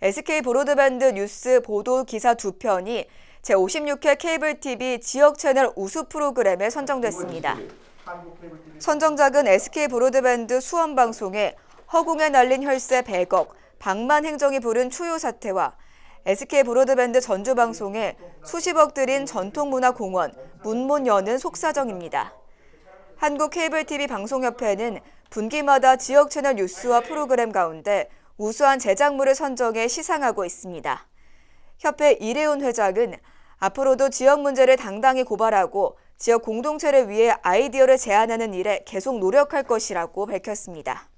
SK 브로드밴드 뉴스 보도 기사 두 편이 제56회 케이블 TV 지역 채널 우수 프로그램에 선정됐습니다. 선정작은 SK 브로드밴드 수원 방송에 허공에 날린 혈세 100억, 박만 행정이 부른 추요 사태와 SK 브로드밴드 전주 방송에 수십억 들인 전통문화공원, 문문 여는 속사정입니다. 한국 케이블 TV 방송협회는 분기마다 지역 채널 뉴스와 프로그램 가운데 우수한 제작물을 선정해 시상하고 있습니다. 협회 이래훈 회장은 앞으로도 지역 문제를 당당히 고발하고 지역 공동체를 위해 아이디어를 제안하는 일에 계속 노력할 것이라고 밝혔습니다.